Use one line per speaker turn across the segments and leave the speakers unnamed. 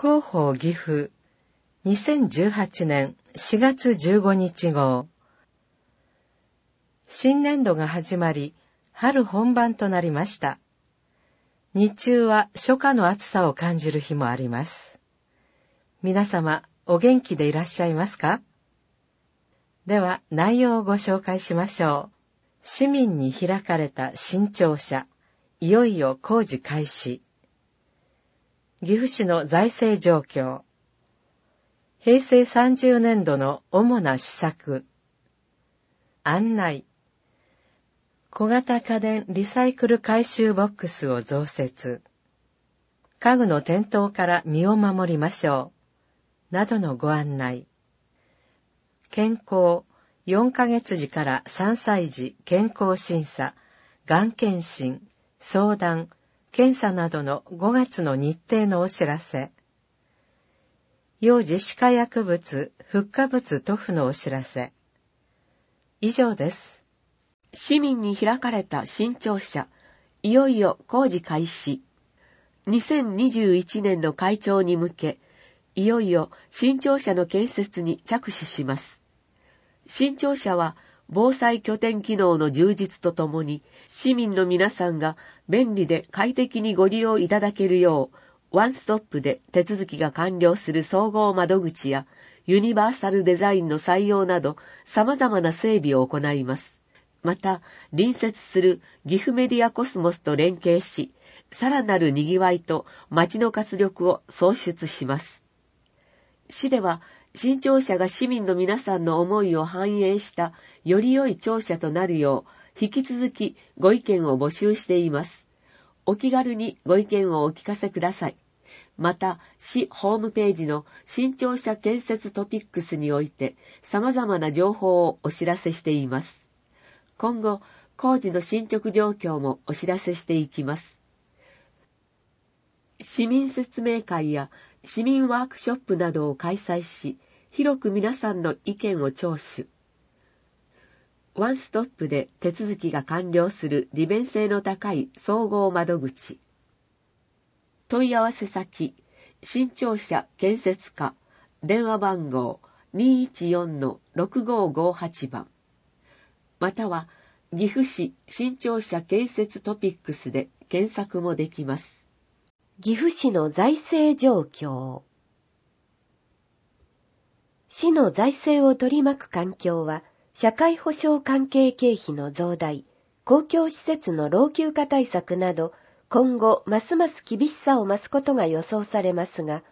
広報岐阜2018年4月15日号新年度が始まり春本番となりました日中は初夏の暑さを感じる日もあります皆様お元気でいらっしゃいますかでは内容をご紹介しましょう市民に開かれた新庁舎いよいよ工事開始岐阜市の財政状況。平成30年度の主な施策。案内。小型家電リサイクル回収ボックスを増設。家具の転倒から身を守りましょう。などのご案内。健康、4ヶ月時から3歳児健康審査、がん検診、相談、検査などの5月の日程のお知らせ、幼児歯科薬物、復活物塗布のお知らせ。以上です。市民に開かれた新庁舎、
いよいよ工事開始。2021年の会長に向け、いよいよ新庁舎の建設に着手します。新庁舎は防災拠点機能の充実とともに、市民の皆さんが便利で快適にご利用いただけるよう、ワンストップで手続きが完了する総合窓口や、ユニバーサルデザインの採用など、様々な整備を行います。また、隣接する岐阜メディアコスモスと連携し、さらなる賑わいと街の活力を創出します。市では、新庁舎が市民の皆さんの思いを反映したより良い庁舎となるよう、引き続きご意見を募集しています。お気軽にご意見をお聞かせください。また、市ホームページの新庁舎建設トピックスにおいて様々な情報をお知らせしています。今後、工事の進捗状況もお知らせしていきます。市民説明会や市民ワークショップなどを開催し、広く皆さんの意見を聴取。ワンストップで手続きが完了する利便性の高い総合窓口。問い合わせ先、新庁舎建設課、電話番号214-6558番。または、岐阜市新庁舎建設
トピックスで検索もできます。岐阜市の財政状況。市の財政を取り巻く環境は、社会保障関係経費の増大、公共施設の老朽化対策など、今後ますます厳しさを増すことが予想されますが、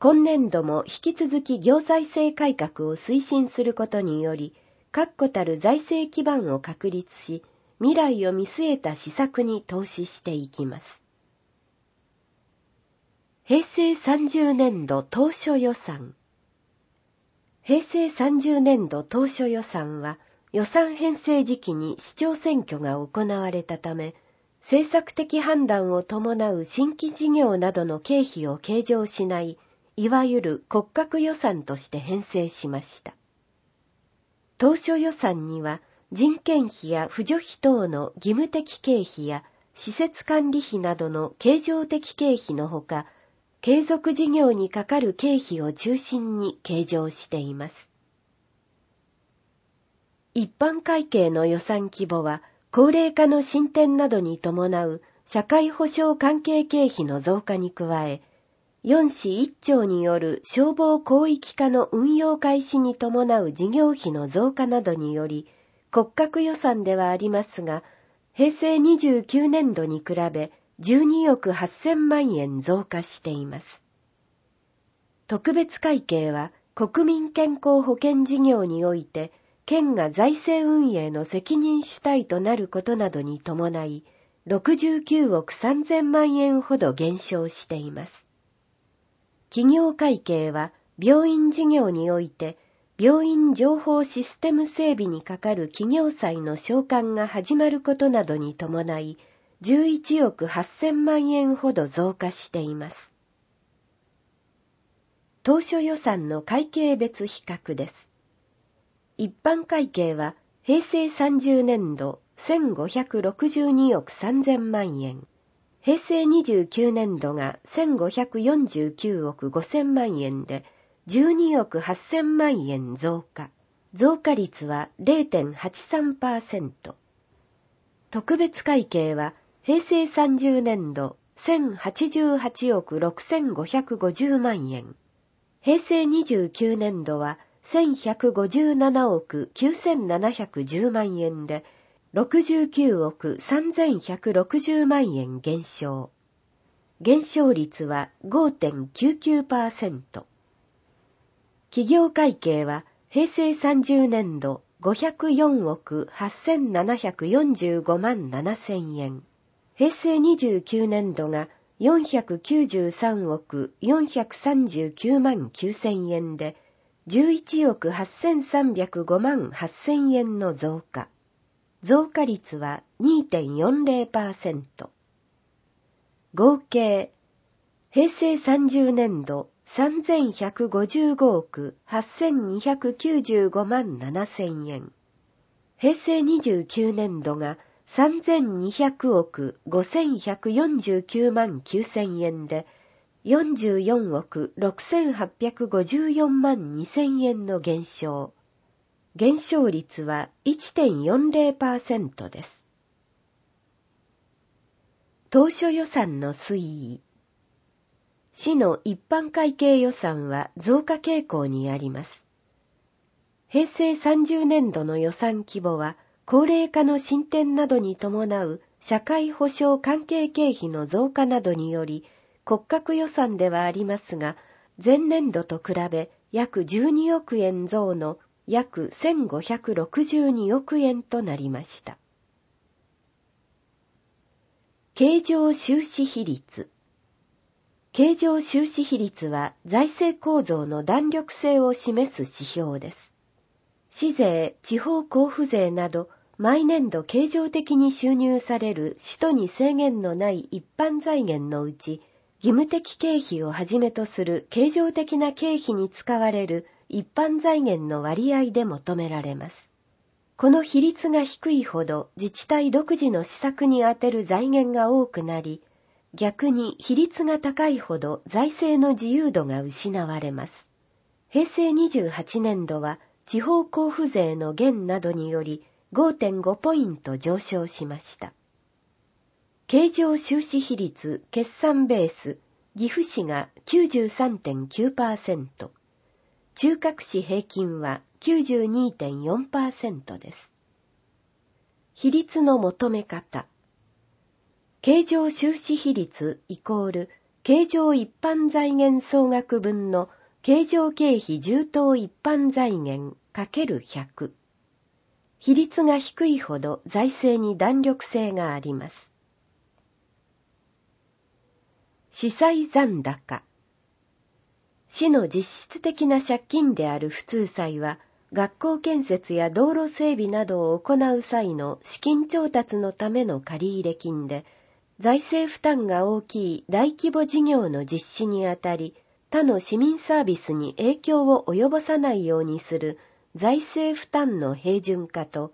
今年度も引き続き行財政改革を推進することにより、確固たる財政基盤を確立し、未来を見据えた施策に投資していきます。平成30年度当初予算平成30年度当初予算は予算編成時期に市長選挙が行われたため、政策的判断を伴う新規事業などの経費を計上しない、いわゆる骨格予算として編成しました。当初予算には人件費や扶助費等の義務的経費や施設管理費などの経常的経費のほか、継続事業にかかる経費を中心に計上しています。一般会計の予算規模は、高齢化の進展などに伴う社会保障関係経費の増加に加え、4市1町による消防広域化の運用開始に伴う事業費の増加などにより、骨格予算ではありますが、平成29年度に比べ、12億8000万円増加しています。特別会計は国民健康保険事業において県が財政運営の責任主体となることなどに伴い69億3000万円ほど減少しています。企業会計は病院事業において病院情報システム整備にかかる企業債の償還が始まることなどに伴い11億8000万円ほど増加しています。当初予算の会計別比較です。一般会計は平成30年度1562億3000万円。平成29年度が1549億5000万円で12億8000万円増加。増加率は0.83%。特別会計は平成30年度1088億6550万円。平成29年度は1157億9710万円で、69億3160万円減少。減少率は5.99%。企業会計は平成30年度504億8745万7000円。平成29年度が493億439万9000円で、11億8305万8000円の増加。増加率は2.40%。合計、平成30年度3155億8295万7000円。平成29年度が3200億5149万9000円で、44億6854万2000円の減少。減少率は1.40%です。当初予算の推移。市の一般会計予算は増加傾向にあります。平成30年度の予算規模は高齢化の進展などに伴う社会保障関係経費の増加などにより、骨格予算ではありますが、前年度と比べ約12億円増の約1562億円となりました。経常収支比率経常収支比率は財政構造の弾力性を示す指標です。市税、地方交付税など毎年度経常的に収入される使途に制限のない一般財源のうち、義務的経費をはじめとする経常的な経費に使われる一般財源の割合で求められます。この比率が低いほど自治体独自の施策に充てる財源が多くなり、逆に比率が高いほど財政の自由度が失われます。平成28年度は地方交付税の減などにより5.5ポイント上昇しました。経常収支比率決算ベース岐阜市が93.9%、中核市平均は92.4%です。比率の求め方。経常収支比率イコール経常一般財源総額分の経常経費充当一般財源 ×100 比率が低いほど財政に弾力性があります。資債残高。市の実質的な借金である普通債は、学校建設や道路整備などを行う際の資金調達のための借入金で、財政負担が大きい大規模事業の実施にあたり、他の市民サービスに影響を及ぼさないようにする財政負担の平準化と、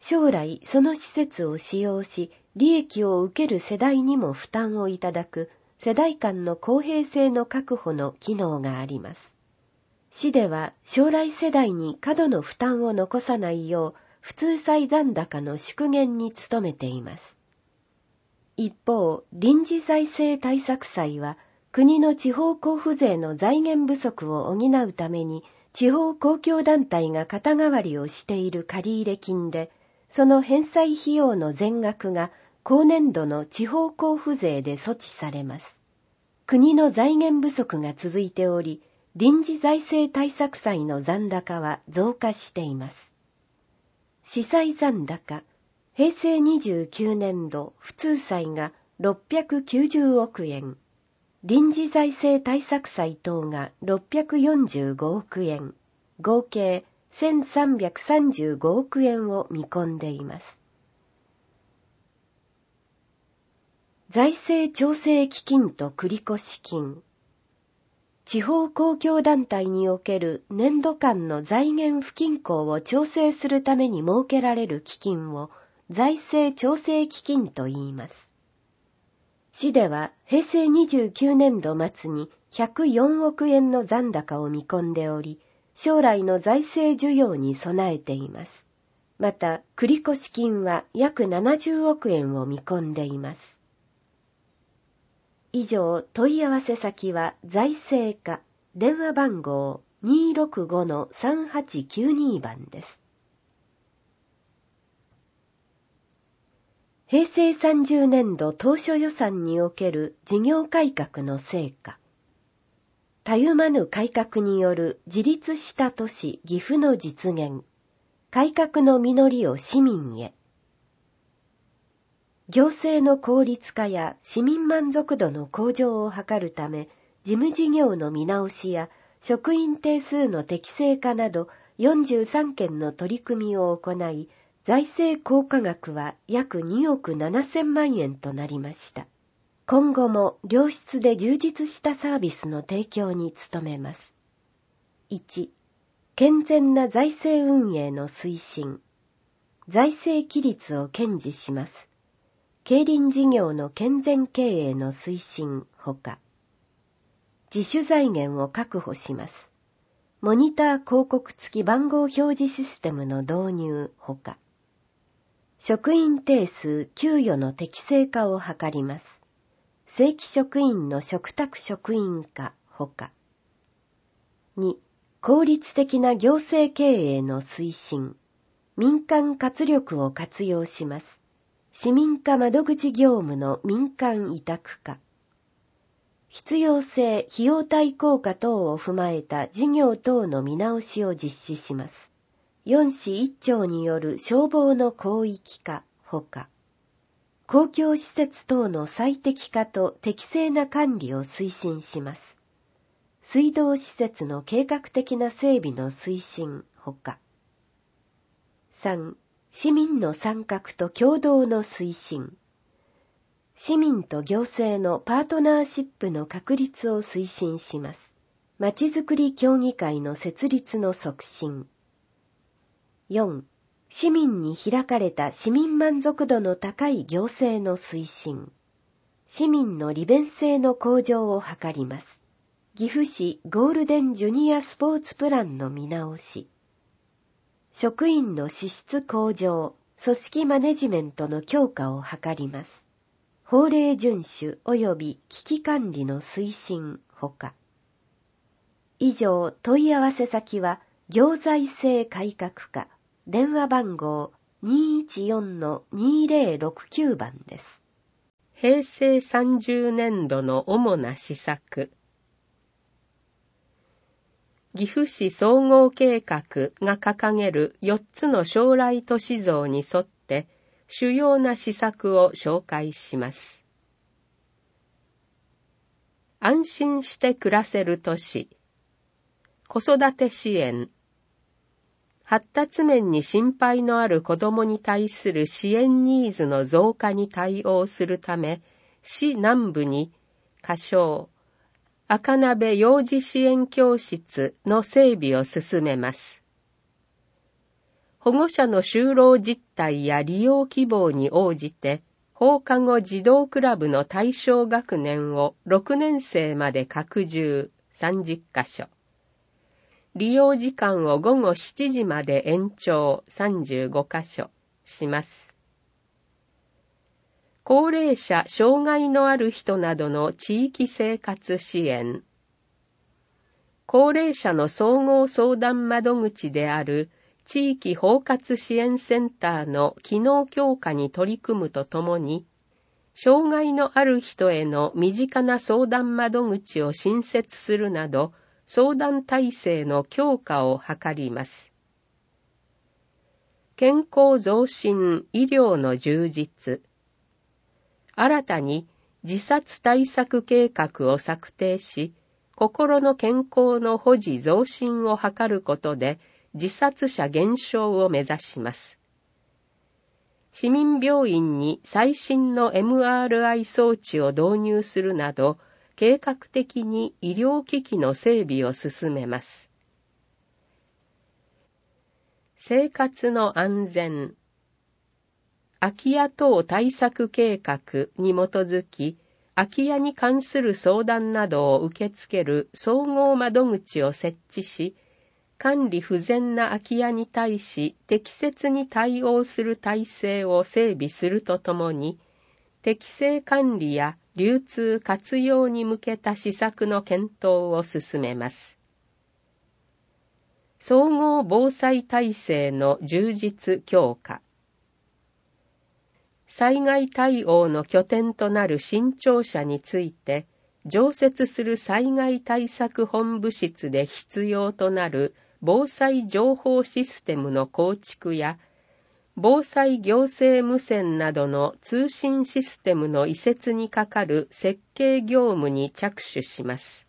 将来その施設を使用し利益を受ける世代にも負担をいただく世代間の公平性の確保の機能があります。市では将来世代に過度の負担を残さないよう普通債残高の縮減に努めています。一方、臨時財政対策債は国の地方交付税の財源不足を補うために地方公共団体が肩代わりをしている借入金で、その返済費用の全額が後年度の地方交付税で措置されます。国の財源不足が続いており、臨時財政対策債の残高は増加しています。司祭残高、平成29年度普通債が690億円、臨時財政対策債等が645億円、合計1335億円を見込んでいます。財政調整基金と繰越金、地方公共団体における年度間の財源不均衡を調整するために設けられる基金を財政調整基金と言います。市では平成29年度末に104億円の残高を見込んでおり、将来の財政需要に備えています。また、繰越金は約70億円を見込んでいます。以上、問い合わせ先は財政課、電話番号265-3892番です。平成30年度当初予算における事業改革の成果。たゆまぬ改革による自立した都市岐阜の実現。改革の実りを市民へ。行政の効率化や市民満足度の向上を図るため、事務事業の見直しや職員定数の適正化など43件の取り組みを行い、財政効果額は約2億7千万円となりました。今後も良質で充実したサービスの提供に努めます。1、健全な財政運営の推進、財政規律を堅持します。競輪事業の健全経営の推進ほか、自主財源を確保します。モニター広告付き番号表示システムの導入ほか、職員定数給与の適正化を図ります。正規職員の嘱託職員化ほか。2、効率的な行政経営の推進、民間活力を活用します。市民化窓口業務の民間委託化。必要性、費用対効果等を踏まえた事業等の見直しを実施します。4市1町による消防の広域化ほか、公共施設等の最適化と適正な管理を推進します。水道施設の計画的な整備の推進ほか、3、市民の参画と共同の推進、市民と行政のパートナーシップの確立を推進します。まちづくり協議会の設立の促進。4. 市民に開かれた市民満足度の高い行政の推進。市民の利便性の向上を図ります。岐阜市ゴールデンジュニアスポーツプランの見直し。職員の資質向上、組織マネジメントの強化を図ります。法令遵守及び危機管理の推進ほか。以上、問い合わせ先は、行財政改革課。
電話番号214-2069番です。平成30年度の主な施策。岐阜市総合計画が掲げる4つの将来都市像に沿って主要な施策を紹介します。安心して暮らせる都市、子育て支援、発達面に心配のある子供に対する支援ニーズの増加に対応するため、市南部に、仮称、赤鍋幼児支援教室の整備を進めます。保護者の就労実態や利用希望に応じて、放課後児童クラブの対象学年を6年生まで拡充30カ所。利用時間を午後7時まで延長35箇所します。高齢者、障害のある人などの地域生活支援。高齢者の総合相談窓口である地域包括支援センターの機能強化に取り組むとともに、障害のある人への身近な相談窓口を新設するなど、相談体制の強化を図ります。健康増進医療の充実。新たに自殺対策計画を策定し、心の健康の保持増進を図ることで、自殺者減少を目指します。市民病院に最新の MRI 装置を導入するなど、計画的に医療機器の整備を進めます。生活の安全空き家等対策計画に基づき、空き家に関する相談などを受け付ける総合窓口を設置し、管理不全な空き家に対し適切に対応する体制を整備するとともに、適正管理や流通活用に向けた施策の検討を進めます。総合防災体制の充実強化。災害対応の拠点となる新庁舎について、常設する災害対策本部室で必要となる防災情報システムの構築や防災行政無線などの通信システムの移設に係る設計業務に着手します。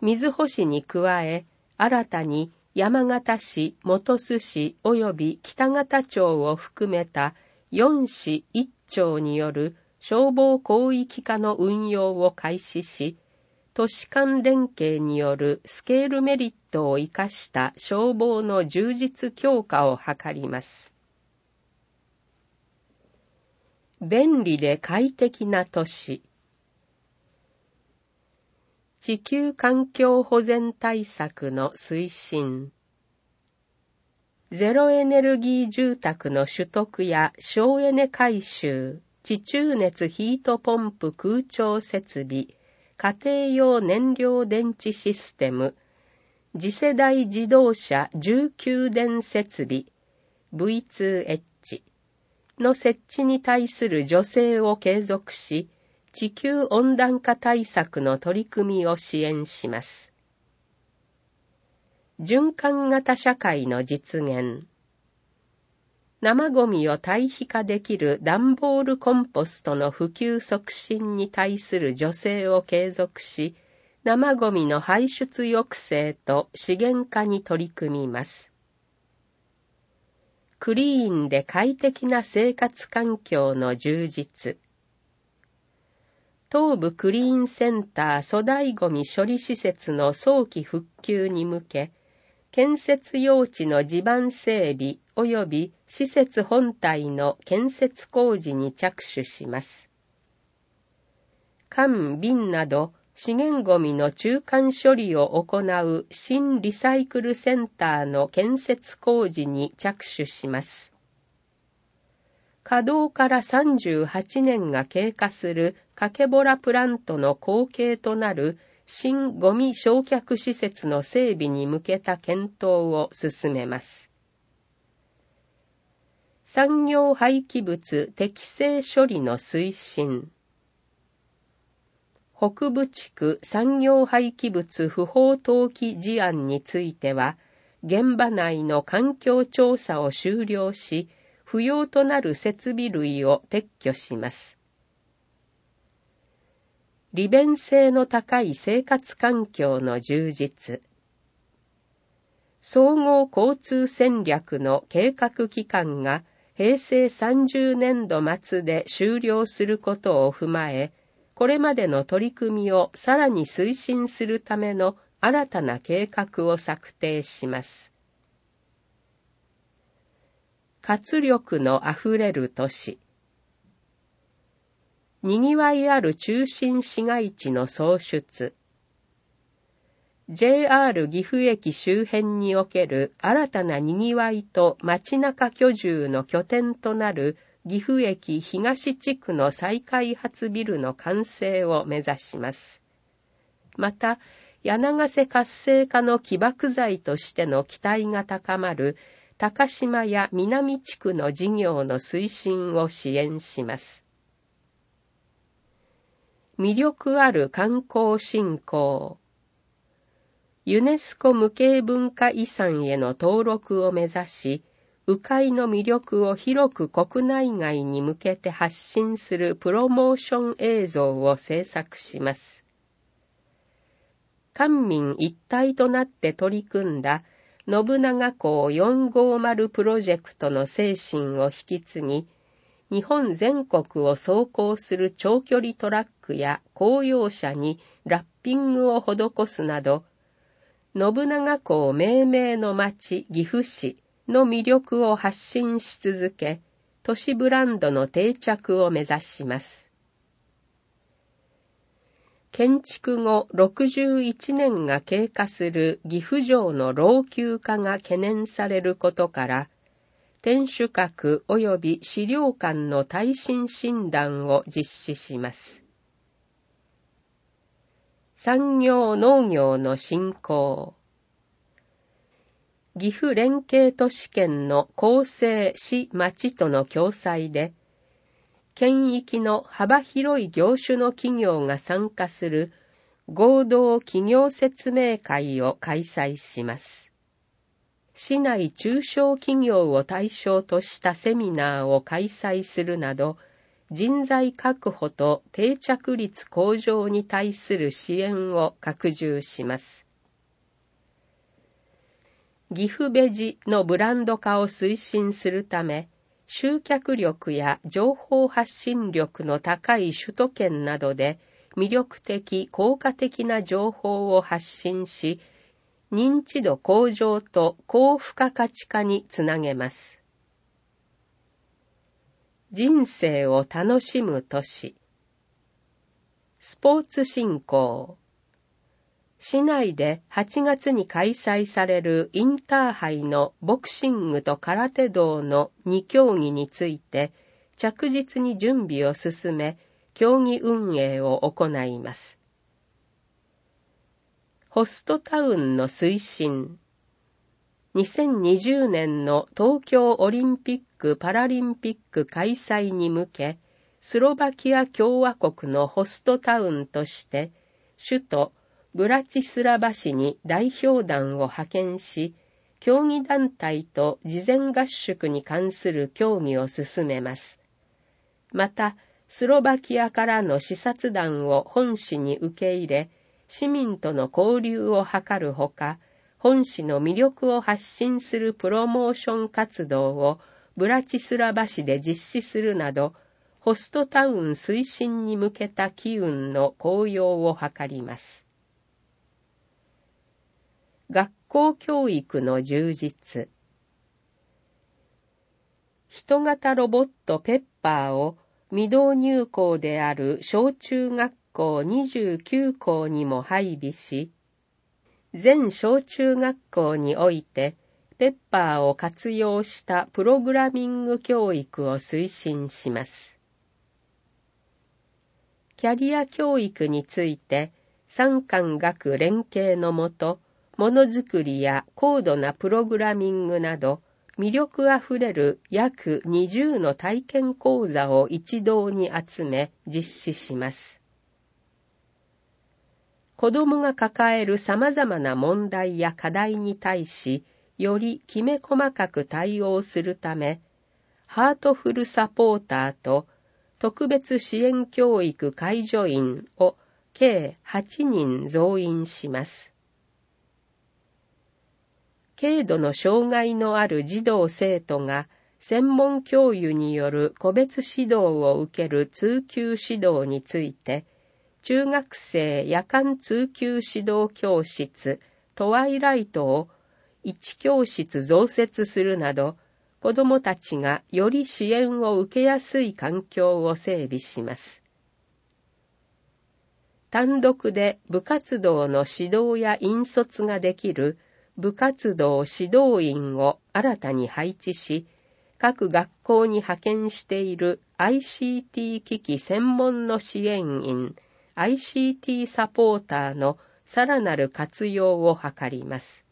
水穂市に加え、新たに山形市、本栖市及び北方町を含めた4市1町による消防広域化の運用を開始し、都市間連携によるスケールメリットを生かした消防の充実強化を図ります。便利で快適な都市。地球環境保全対策の推進。ゼロエネルギー住宅の取得や省エネ改修、地中熱ヒートポンプ空調設備、家庭用燃料電池システム、次世代自動車19電設備 V2H の設置に対する助成を継続し、地球温暖化対策の取り組みを支援します。循環型社会の実現生ゴミを堆肥化できる段ボールコンポストの普及促進に対する助成を継続し、生ゴミの排出抑制と資源化に取り組みます。クリーンで快適な生活環境の充実。東部クリーンセンター粗大ゴミ処理施設の早期復旧に向け、建設用地の地盤整備及び施設本体の建設工事に着手します。缶、瓶など資源ごみの中間処理を行う新リサイクルセンターの建設工事に着手します。稼働から38年が経過するカけぼらプラントの後継となる新ゴミ焼却施設の整備に向けた検討を進めます。産業廃棄物適正処理の推進。北部地区産業廃棄物不法投棄事案については、現場内の環境調査を終了し、不要となる設備類を撤去します。利便性の高い生活環境の充実、総合交通戦略の計画期間が平成30年度末で終了することを踏まえ、これまでの取り組みをさらに推進するための新たな計画を策定します。活力のあふれる都市にぎわいある中心市街地の創出。JR 岐阜駅周辺における新たなにぎわいと街中居住の拠点となる岐阜駅東地区の再開発ビルの完成を目指します。また、柳瀬活性化の起爆剤としての期待が高まる高島や南地区の事業の推進を支援します。魅力ある観光振興。ユネスコ無形文化遺産への登録を目指し、鵜飼の魅力を広く国内外に向けて発信するプロモーション映像を制作します。官民一体となって取り組んだ信長公450プロジェクトの精神を引き継ぎ、日本全国を走行する長距離トラックや公用車にラッピングを施すなど、信長公命名の町岐阜市の魅力を発信し続け、都市ブランドの定着を目指します。建築後61年が経過する岐阜城の老朽化が懸念されることから、天守閣及び資料館の耐震診断を実施します。産業農業の振興。岐阜連携都市圏の構成市町との共催で、県域の幅広い業種の企業が参加する合同企業説明会を開催します。市内中小企業を対象としたセミナーを開催するなど、人材確保と定着率向上に対する支援を拡充します。岐阜ベジのブランド化を推進するため、集客力や情報発信力の高い首都圏などで魅力的・効果的な情報を発信し、認知度向上と高付加価値化につなげます。人生を楽しむ都市。スポーツ振興。市内で8月に開催されるインターハイのボクシングと空手道の2競技について着実に準備を進め、競技運営を行います。ホストタウンの推進。2020年の東京オリンピック・パラリンピック開催に向け、スロバキア共和国のホストタウンとして、首都ブラチスラバ市に代表団を派遣し、競技団体と事前合宿に関する協議を進めます。また、スロバキアからの視察団を本市に受け入れ、市民との交流を図るほか、本市の魅力を発信するプロモーション活動をブラチスラバ市で実施するなど、ホストタウン推進に向けた機運の高揚を図ります。学校教育の充実。人型ロボットペッパーを未導入校である小中学校29校にも配備し、全小中学校において、ペッパーを活用したプログラミング教育を推進します。キャリア教育について、産官学連携のもと、ものづくりや高度なプログラミングなど、魅力あふれる約20の体験講座を一堂に集め実施します。子供が抱える様々な問題や課題に対し、よりきめ細かく対応するため、ハートフルサポーターと特別支援教育介助員を計8人増員します。軽度の障害のある児童生徒が専門教諭による個別指導を受ける通級指導について、中学生夜間通級指導教室トワイライトを1教室増設するなど、子どもたちがより支援を受けやすい環境を整備します。単独で部活動の指導や引率ができる部活動指導員を新たに配置し、各学校に派遣している ICT 機器専門の支援員 ICT サポーターのさらなる活用を図ります。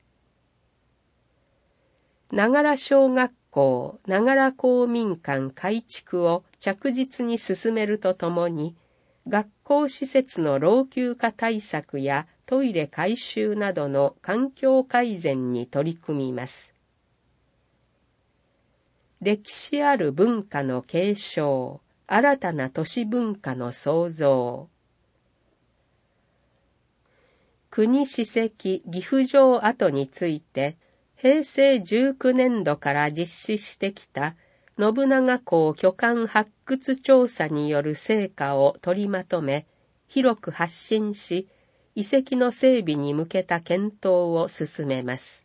ながら小学校、ながら公民館改築を着実に進めるとともに、学校施設の老朽化対策やトイレ改修などの環境改善に取り組みます。歴史ある文化の継承、新たな都市文化の創造、国史跡岐阜城跡について、平成19年度から実施してきた信長公巨漢発掘調査による成果を取りまとめ、広く発信し、遺跡の整備に向けた検討を進めます。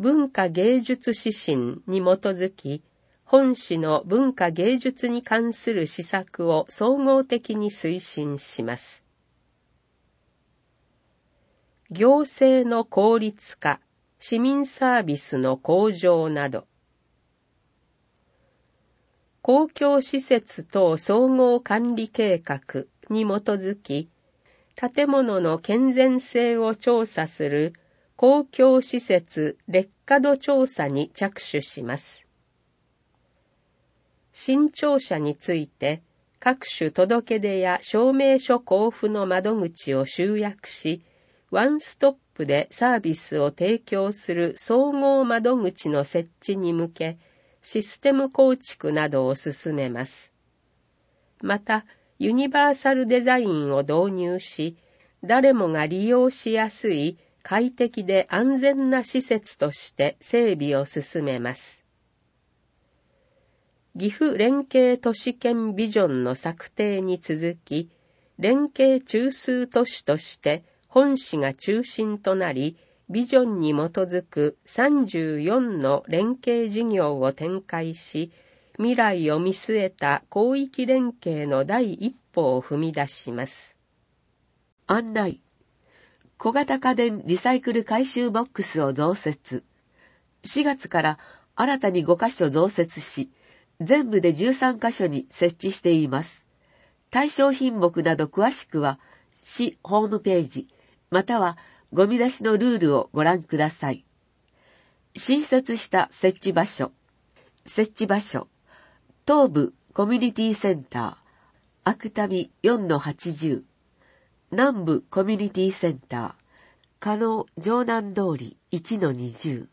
文化芸術指針に基づき、本市の文化芸術に関する施策を総合的に推進します。行政の効率化、市民サービスの向上など、公共施設等総合管理計画に基づき、建物の健全性を調査する公共施設劣化度調査に着手します。新庁舎について、各種届出や証明書交付の窓口を集約し、ワンストップでサービスを提供する総合窓口の設置に向け、システム構築などを進めます。また、ユニバーサルデザインを導入し、誰もが利用しやすい快適で安全な施設として整備を進めます。岐阜連携都市圏ビジョンの策定に続き、連携中枢都市として本市が中心となり、ビジョンに基づく34の連携事業を展開し、未来を見据えた広域連携の第一歩を踏み出します。案内。小型家電リサイクル回収ボックスを増設。
4月から新たに5カ所増設し、全部で13カ所に設置しています。対象品目など詳しくは、市ホームページ、またはゴミ出しのルールをご覧ください。新設した設置場所、設置場所、東部コミュニティセンター、アタ4-80、南部コミュニティセンター、加納城南通り1-20、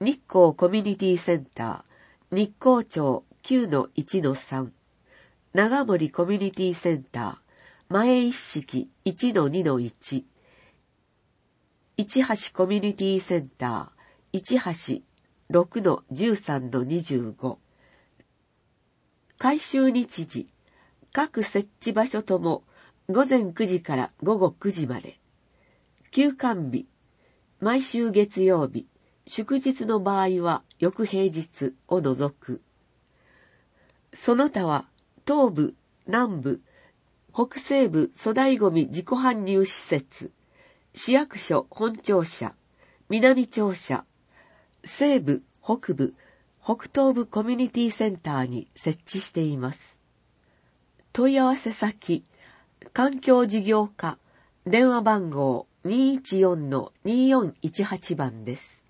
日光コミュニティセンター、日光町9-1-3、長森コミュニティセンター、前一式1-2-1、市橋コミュニティセンター、市橋6-13-25、改修日時、各設置場所とも午前9時から午後9時まで、休館日、毎週月曜日、祝日の場合は翌平日を除く。その他は東部、南部、北西部粗大ゴミ自己搬入施設、市役所本庁舎、南庁舎、西部、北部、北東部コミュニティセンターに設置しています。問い合わせ先、環境事業課、電話番号214-2418番です。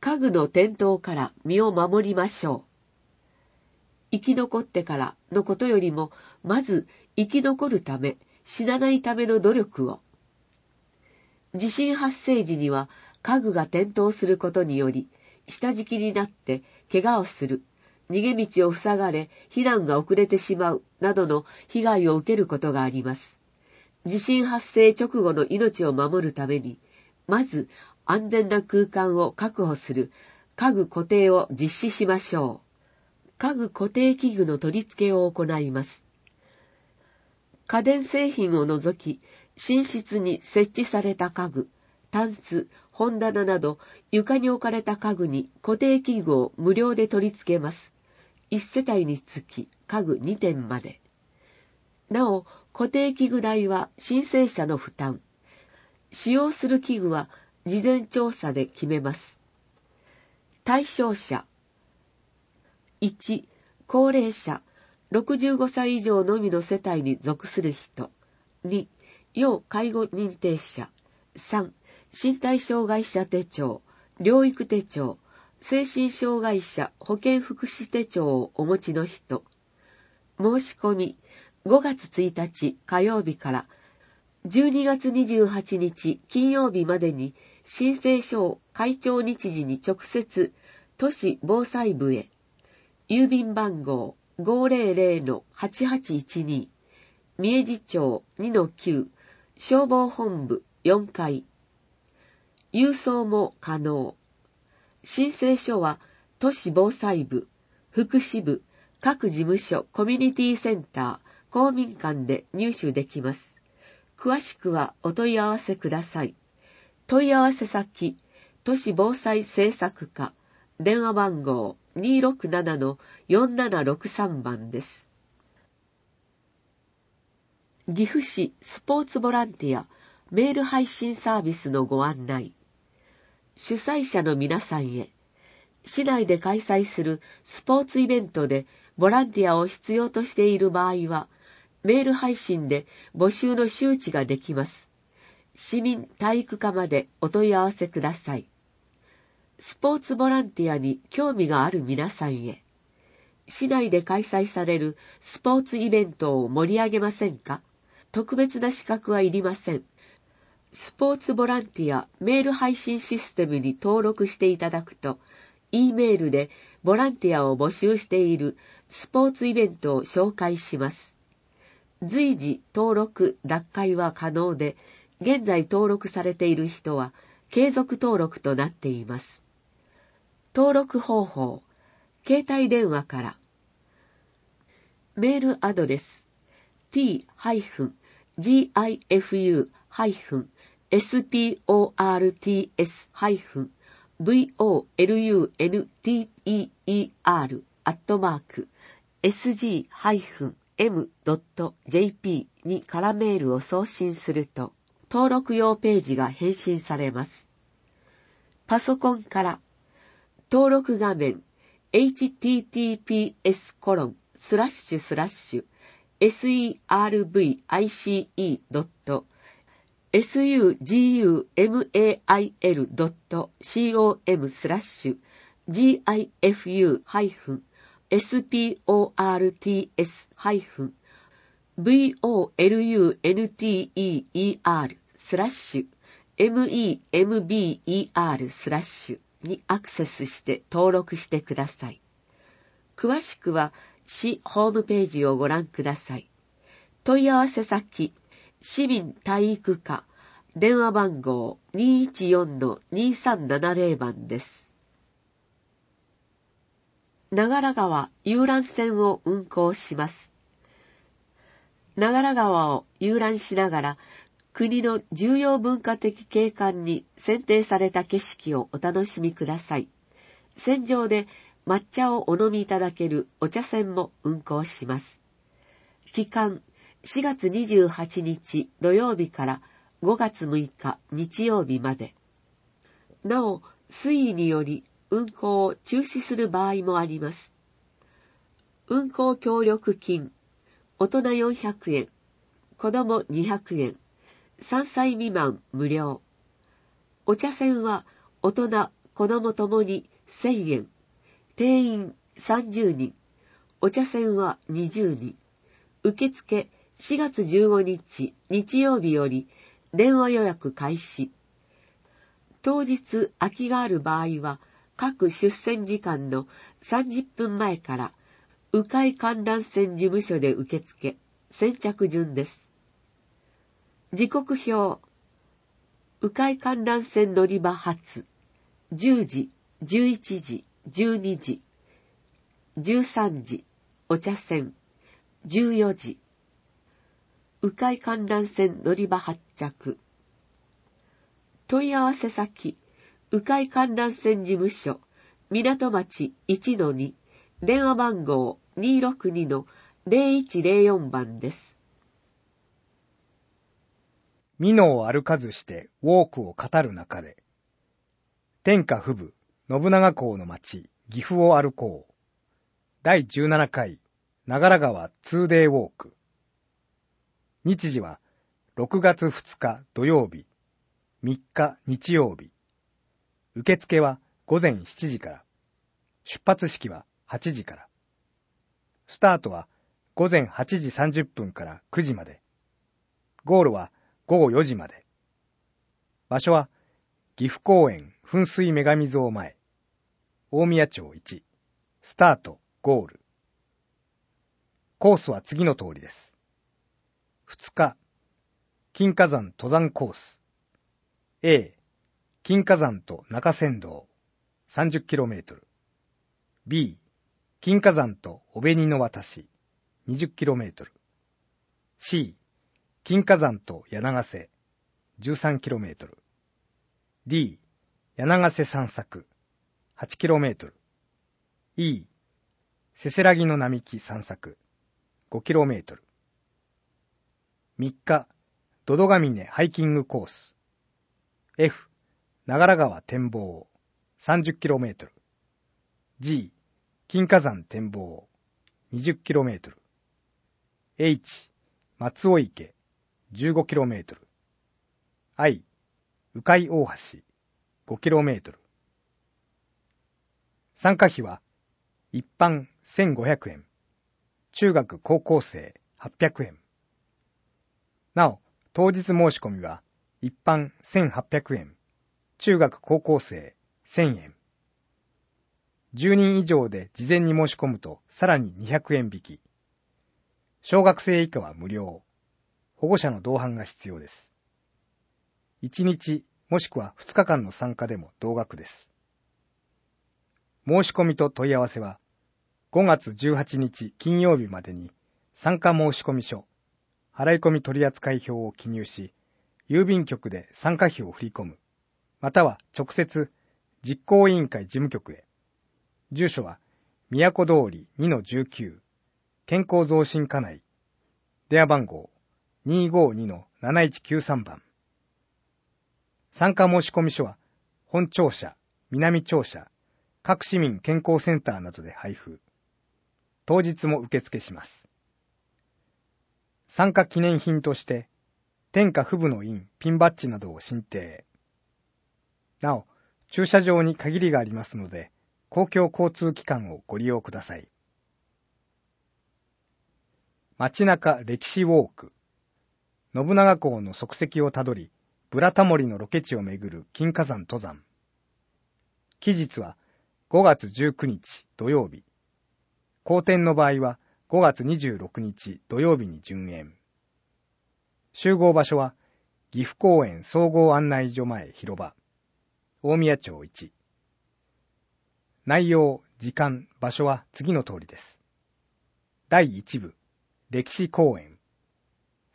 家具の転倒から身を守りましょう。生き残ってからのことよりも、まず生き残るため、死なないための努力を。地震発生時には家具が転倒することにより、下敷きになって怪我をする、逃げ道を塞がれ避難が遅れてしまうなどの被害を受けることがあります。地震発生直後の命を守るために、まず安全な空間を確保する家具固定を実施しましょう。家具固定器具の取り付けを行います。家電製品を除き、寝室に設置された家具、タンス、本棚など床に置かれた家具に固定器具を無料で取り付けます。1世帯につき家具2点まで。なお、固定器具代は申請者の負担。使用する器具は事前調査で決めます。対象者、1、高齢者、65歳以上のみの世帯に属する人。2、要介護認定者。3、身体障害者手帳、療育手帳、精神障害者保健福祉手帳をお持ちの人。申し込み、5月1日火曜日から12月28日金曜日までに申請書を会長日時に直接都市防災部へ郵便番号500-8812三重寺町2-9消防本部4階郵送も可能申請書は都市防災部福祉部各事務所コミュニティセンター公民館で入手できます詳しくはお問い合わせください問い合わせ先都市防災政策課電話番号267-4763番です。岐阜市スポーツボランティアメール配信サービスのご案内。主催者の皆さんへ、市内で開催するスポーツイベントでボランティアを必要としている場合は、メール配信で募集の周知ができます。市民体育課までお問い合わせください。スポーツボランティアに興味がある皆さんへ、市内で開催されるスポーツイベントを盛り上げませんか特別な資格はいりません。スポーツボランティアメール配信システムに登録していただくと、E メールでボランティアを募集しているスポーツイベントを紹介します。随時登録、脱会は可能で、現在登録されている人は継続登録となっています。登録方法、携帯電話から、メールアドレス、t-gifu-sports-volunteer アットマーク sg-m.jp にからメールを送信すると、登録用ページが返信されます。パソコンから登録画面 https コロンスラッシュスラッシュ service.sugumail.com スラッシュ gifu-sports-volunteer スラッシュ member スラッシュにアクセスして登録してください。詳しくは市ホームページをご覧ください。問い合わせ先、市民体育課、電話番号214-2370番です。長良川遊覧船を運行します。長良川を遊覧しながら国の重要文化的景観に選定された景色をお楽しみください。戦場で抹茶をお飲みいただけるお茶船も運航します。期間4月28日土曜日から5月6日日曜日まで。なお、水位により運航を中止する場合もあります。運航協力金、大人400円、子供200円、3歳未満無料。お茶銭は大人、子供ともに1000円。定員30人。お茶銭は20人。受付4月15日日曜日より電話予約開始。当日空きがある場合は各出船時間の30分前から鵜飼観覧船事務所で受付、先着順です。時刻表、迂回観覧船乗り場発、10時、11時、12時、13時、お茶船、14時、迂回観覧船乗り場発着。問い合わせ先、迂回観覧船事務所、港町1-2、電話番号262-0104番です。
美濃を歩かずしてウォークを語る中で、天下不武、信長公の町、岐阜を歩こう。第17回、長良川 2day ウォーク。日時は、6月2日土曜日、3日日曜日。受付は午前7時から。出発式は8時から。スタートは午前8時30分から9時まで。ゴールは午後4時まで。場所は、岐阜公園噴水女神像前、大宮町1、スタート、ゴール。コースは次の通りです。2日、金火山登山コース。A、金火山と中山道、30km。B、金火山と小紅の渡し、20km。C、金華山と柳瀬 13km。D、柳瀬散策 8km。E、せせらぎの並木散策 5km。3日、ドドガミネハイキングコース。F、長良川展望 30km。G、金華山展望 20km。H、松尾池 15km。愛、迂回大橋 5km。参加費は、一般1500円。中学高校生800円。なお、当日申し込みは、一般1800円。中学高校生1000円。10人以上で事前に申し込むとさらに200円引き。小学生以下は無料。保護者の同伴が必要です。1日もしくは2日間の参加でも同額です。申し込みと問い合わせは、5月18日金曜日までに参加申込書、払い込み取扱表を記入し、郵便局で参加費を振り込む、または直接実行委員会事務局へ。住所は、都通り2-19、健康増進課内。電話番号252-7193番。参加申込書は、本庁舎、南庁舎、各市民健康センターなどで配布。当日も受付します。参加記念品として、天下不部の印、ピンバッジなどを申請。なお、駐車場に限りがありますので、公共交通機関をご利用ください。街中歴史ウォーク。信長公の足跡をたどり、ブラタモリのロケ地をめぐる金火山登山。期日は5月19日土曜日。公天の場合は5月26日土曜日に順延。集合場所は岐阜公園総合案内所前広場。大宮町1。内容、時間、場所は次の通りです。第1部、歴史公園。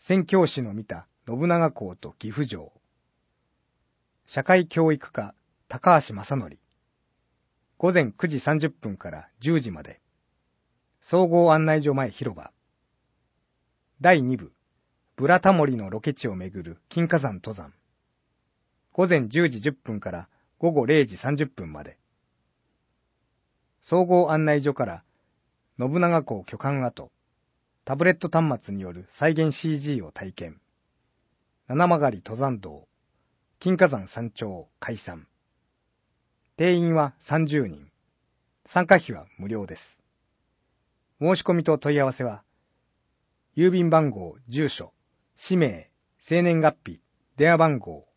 宣教師の見た信長公と岐阜城。社会教育課高橋正則。午前9時30分から10時まで。総合案内所前広場。第2部、ブラタモリのロケ地をめぐる金火山登山。午前10時10分から午後0時30分まで。総合案内所から、信長公巨漢跡、タブレット端末による再現 CG を体験。七曲り登山道、金華山山頂解散。定員は30人。参加費は無料です。申し込みと問い合わせは、郵便番号、住所、氏名、生年月日、電話番号、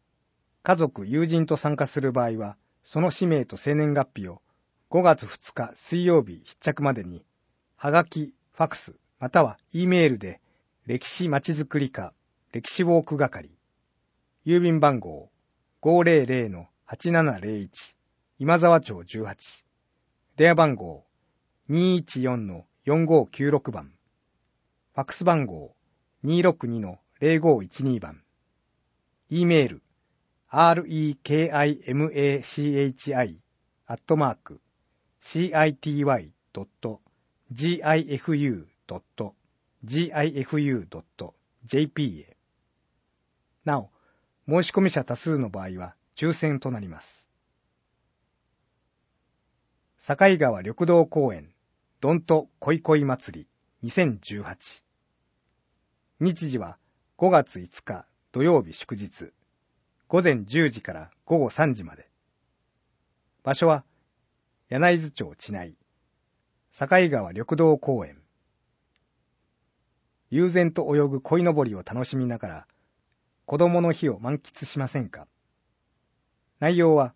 家族、友人と参加する場合は、その氏名と生年月日を5月2日水曜日必着までに、はがき、ファクス、または E メールで、歴史まちづくり課、歴史ウォーク係、郵便番号500-8701、今沢町18、電話番号214-4596番、ファックス番号262-0512番、E メール、rekimachi、アットマーク、city.gifu gifu.jp へ。なお、申し込み者多数の場合は抽選となります。境川緑道公園、どんと恋恋祭り2018。日時は5月5日土曜日祝日、午前10時から午後3時まで。場所は、柳津町地内、境川緑道公園。悠然と泳ぐ鯉のぼりを楽しみながら、子供の日を満喫しませんか内容は、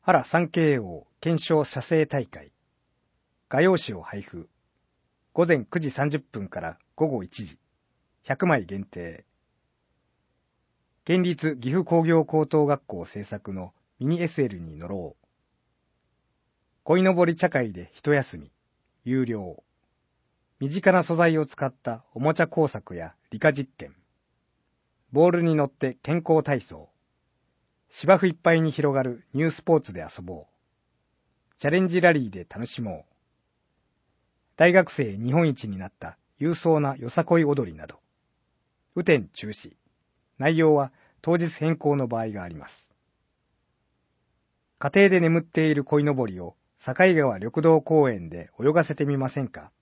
原三慶王検証射精大会、画用紙を配布、午前9時30分から午後1時、100枚限定。県立岐阜工業高等学校制作のミニ SL に乗ろう。鯉のぼり茶会で一休み、有料。身近な素材を使ったおもちゃ工作や理科実験、ボールに乗って健康体操、芝生いっぱいに広がるニュースポーツで遊ぼう、チャレンジラリーで楽しもう、大学生日本一になった勇壮なよさこい踊りなど、雨天中止、内容は当日変更の場合があります。家庭で眠っている鯉のぼりを境川緑道公園で泳がせてみませんか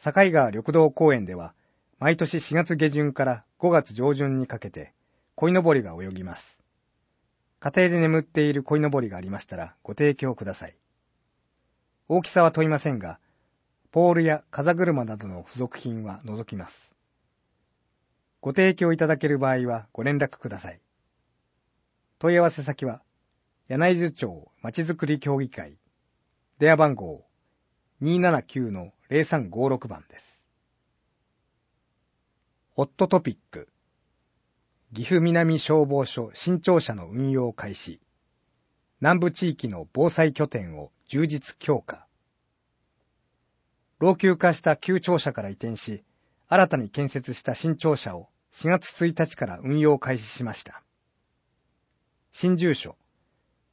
境川緑道公園では、毎年4月下旬から5月上旬にかけて、鯉のぼりが泳ぎます。家庭で眠っている鯉のぼりがありましたら、ご提供ください。大きさは問いませんが、ポールや風車などの付属品は除きます。ご提供いただける場合はご連絡ください。問い合わせ先は、柳津町まちづくり協議会、電話番号2 7 9 0356番です。ホットトピック。岐阜南消防署新庁舎の運用開始。南部地域の防災拠点を充実強化。老朽化した旧庁舎から移転し、新たに建設した新庁舎を4月1日から運用開始しました。新住所、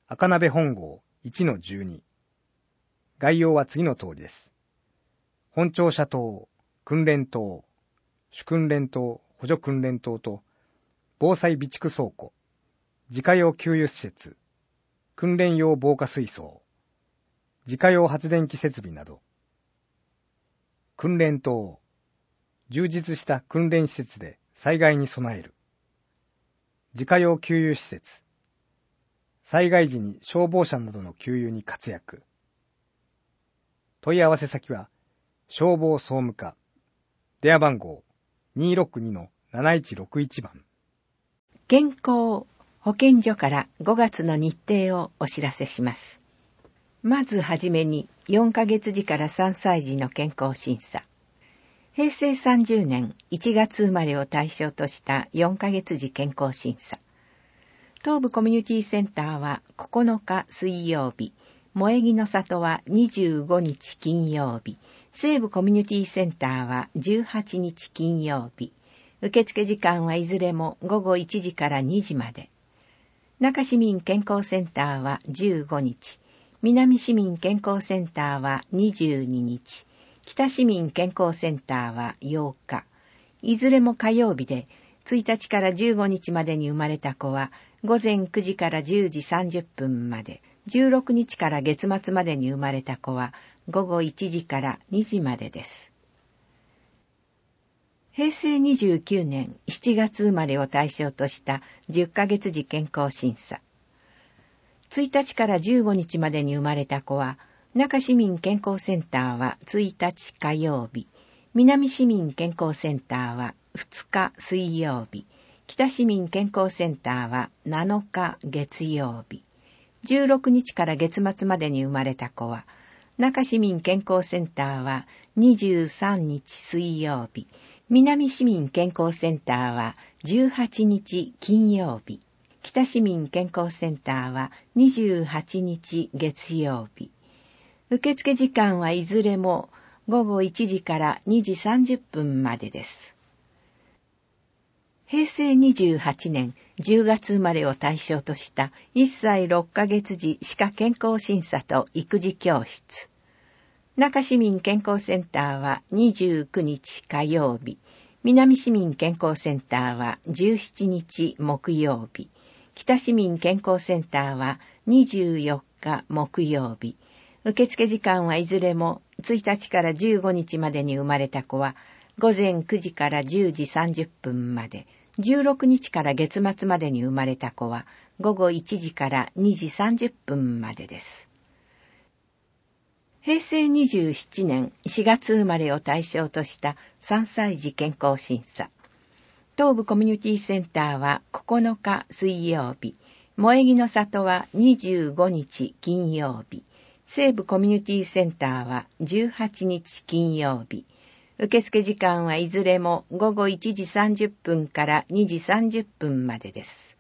赤鍋本郷1-12。概要は次の通りです。本庁舎棟、訓練棟、主訓練棟、補助訓練棟と、防災備蓄倉庫、自家用給油施設、訓練用防火水槽、自家用発電機設備など、訓練棟、充実した訓練施設で災害に備える、自家用給油施設、災害時に消防車などの給油に活躍。問い合わせ先は、消防総務課、電話番号262-7161番。健康保健所から5
月の日程をお知らせします。まずはじめに4ヶ月時から3歳児の健康審査。平成30年1月生まれを対象とした4ヶ月時健康審査。東部コミュニティセンターは9日水曜日、萌木の里は25日金曜日、西部コミュニティセンターは18日金曜日、受付時間はいずれも午後1時から2時まで。中市民健康センターは15日、南市民健康センターは22日、北市民健康センターは8日、いずれも火曜日で、1日から15日までに生まれた子は、午前9時から10時30分まで、16日から月末までに生まれた子は、午後1時から2時までです。平成29年7月生まれを対象とした10ヶ月児健康審査。1日から15日までに生まれた子は、中市民健康センターは1日火曜日、南市民健康センターは2日水曜日、北市民健康センターは7日月曜日、16日から月末までに生まれた子は、中市民健康センターは23日水曜日、南市民健康センターは18日金曜日、北市民健康センターは28日月曜日。受付時間はいずれも午後1時から2時30分までです。平成28年10月生まれを対象とした1歳6ヶ月時歯科健康審査と育児教室。中市民健康センターは29日火曜日、南市民健康センターは17日木曜日、北市民健康センターは24日木曜日、受付時間はいずれも1日から15日までに生まれた子は午前9時から10時30分まで、16日から月末までに生まれた子は午後1時から2時30分までです。平成27年4月生まれを対象とした3歳児健康審査。東部コミュニティセンターは9日水曜日、萌木の里は25日金曜日、西部コミュニティセンターは18日金曜日、受付時間はいずれも午後1時30分から2時30分までです。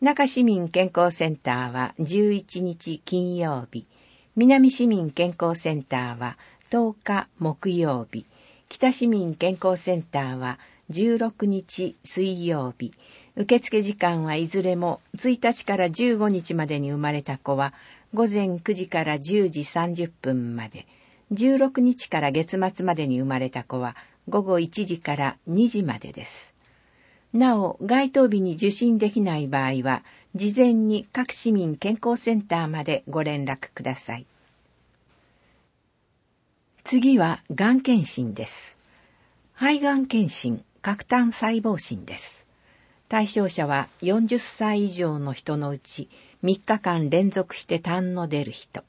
中市民健康センターは11日金曜日、南市民健康センターは10日木曜日、北市民健康センターは16日水曜日、受付時間はいずれも1日から15日までに生まれた子は午前9時から10時30分まで、16日から月末までに生まれた子は午後1時から2時までです。なお、該当日に受診できない場合は、事前に各市民健康センターまでご連絡ください。次は、がん検診です。肺がん検診、核炭細胞診です。対象者は40歳以上の人のうち3日間連続して痰の出る人。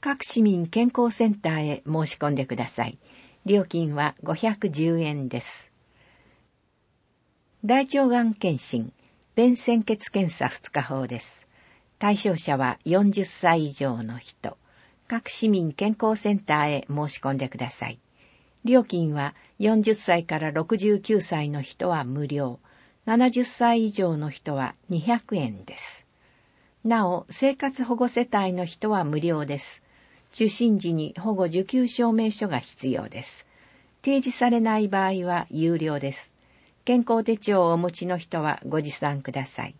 各市民健康センターへ申し込んでください。料金は510円です。大腸がん検診、便潜血検査2日法です。対象者は40歳以上の人。各市民健康センターへ申し込んでください。料金は40歳から69歳の人は無料、70歳以上の人は200円です。なお、生活保護世帯の人は無料です。受診時に保護受給証明書が必要です。提示されない場合は有料です。健康手帳をお持ちの人はご持参ください。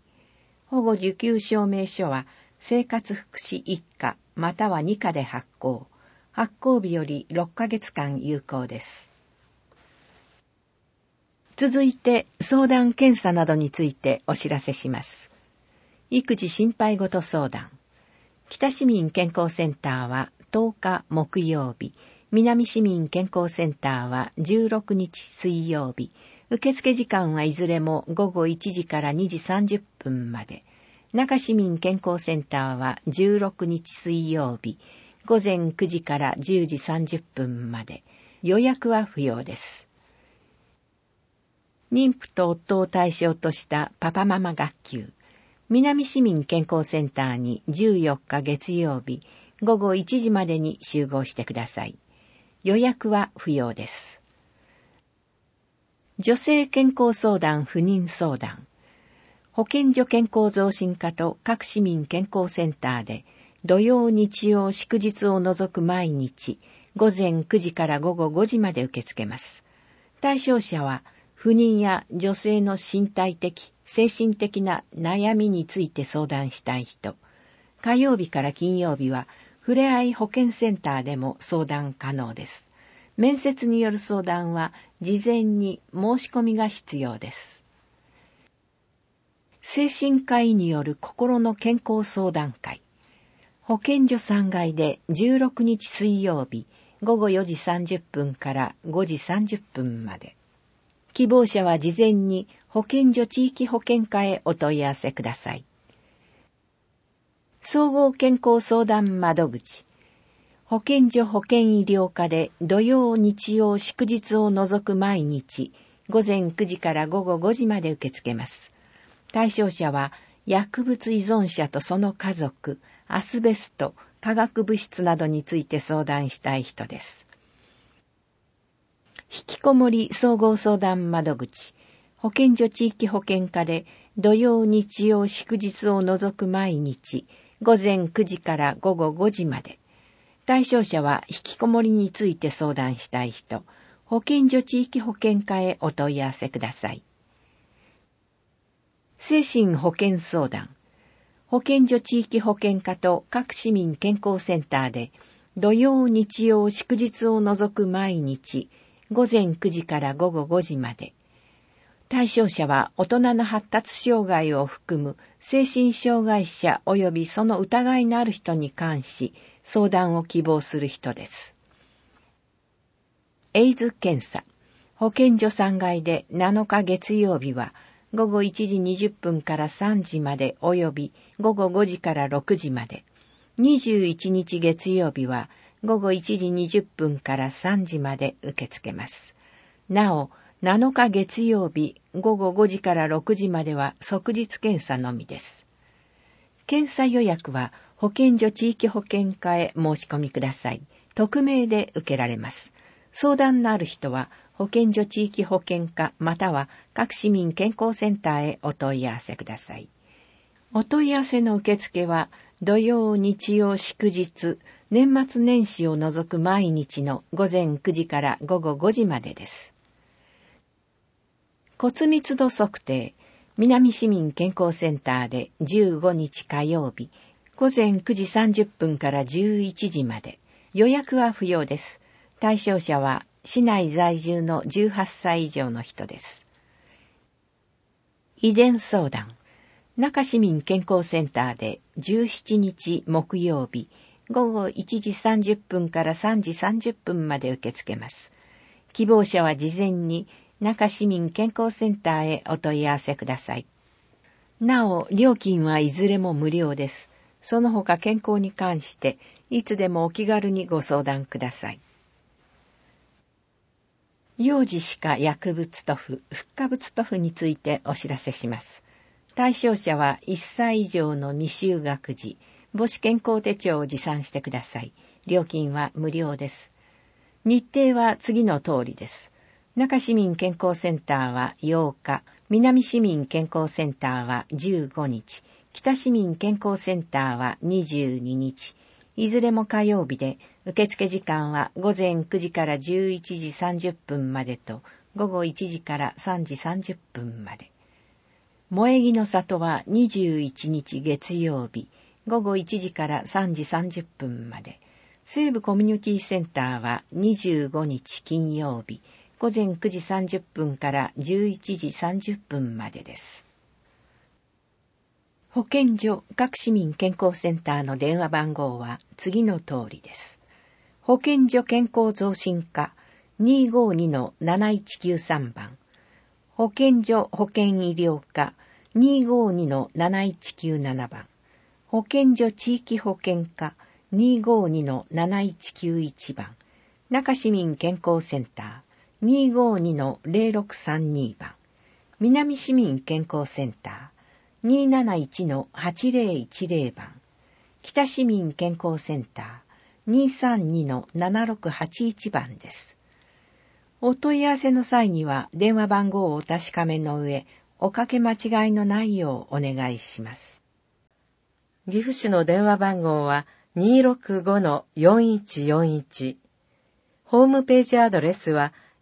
保護受給証明書は生活福祉1課または2課で発行。発行日より6ヶ月間有効です。続いて相談検査などについてお知らせします。育児心配ごと相談。北市民健康センターは10日木曜日、南市民健康センターは16日水曜日、受付時間はいずれも午後1時から2時30分まで、中市民健康センターは16日水曜日、午前9時から10時30分まで、予約は不要です。妊婦と夫を対象としたパパママ学級、南市民健康センターに14日月曜日、午後1時までに集合してください。予約は不要です。女性健康相談不妊相談。保健所健康増進課と各市民健康センターで、土曜、日曜、祝日を除く毎日、午前9時から午後5時まで受け付けます。対象者は、不妊や女性の身体的、精神的な悩みについて相談したい人、火曜日から金曜日はふれあい保健センターでも相談可能です。面接による相談は事前に申し込みが必要です。精神科医による心の健康相談会。保健所3階で16日水曜日午後4時30分から5時30分まで。希望者は事前に保健所地域保健課へお問い合わせください。総合健康相談窓口、保健所保健医療課で土曜、日曜、祝日を除く毎日、午前9時から午後5時まで受け付けます。対象者は、薬物依存者とその家族、アスベスト、化学物質などについて相談したい人です。引きこもり総合相談窓口、保健所地域保健課で土曜、日曜、祝日を除く毎日、午前9時から午後5時まで。対象者は引きこもりについて相談したい人、保健所地域保健課へお問い合わせください。精神保健相談。保健所地域保健課と各市民健康センターで、土曜、日曜、祝日を除く毎日、午前9時から午後5時まで、対象者は大人の発達障害を含む精神障害者及びその疑いのある人に関し相談を希望する人です。エイズ検査保健所3階で7日月曜日は午後1時20分から3時まで及び午後5時から6時まで21日月曜日は午後1時20分から3時まで受け付けます。なお、7日月曜日午後5時から6時までは即日検査のみです。検査予約は保健所地域保健課へ申し込みください。匿名で受けられます。相談のある人は保健所地域保健課または各市民健康センターへお問い合わせください。お問い合わせの受付は土曜、日曜、祝日、年末年始を除く毎日の午前9時から午後5時までです。骨密度測定、南市民健康センターで15日火曜日、午前9時30分から11時まで。予約は不要です。対象者は市内在住の18歳以上の人です。遺伝相談。中市民健康センターで17日木曜日午後1時30分から3時30分まで受け付けます。希望者は事前に中市民健康センターへお問い合わせください。なお、料金はいずれも無料です。その他健康に関して、いつでもお気軽にご相談ください。幼児歯科薬物塗布、復化物塗布についてお知らせします。対象者は1歳以上の未就学児、母子健康手帳を持参してください。料金は無料です。日程は次の通りです。中市民健康センターは8日、南市民健康センターは15日、北市民健康センターは22日、いずれも火曜日で、受付時間は午前9時から11時30分までと、午後1時から3時30分まで。萌木の里は21日月曜日、午後1時から3時30分まで。西部コミュニティセンターは25日金曜日、午前9時30分から11時30分までです。保健所各市民健康センターの電話番号は次の通りです。保健所健康増進課252-7193番。保健所保健医療課252-7197番。保健所地域保健課252-7191番。中市民健康センター252-0632番、南市民健康センター、271-8010番、北市民健康センター、232-7681番です。お問い合わせの際には電話番号をお確かめの上、おかけ間違いのないようお願いします。岐
阜市の電話番号は265-4141。ホームページアドレスは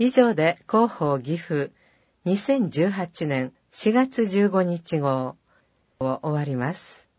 以上で広報岐阜2018年4月15日号を終わります。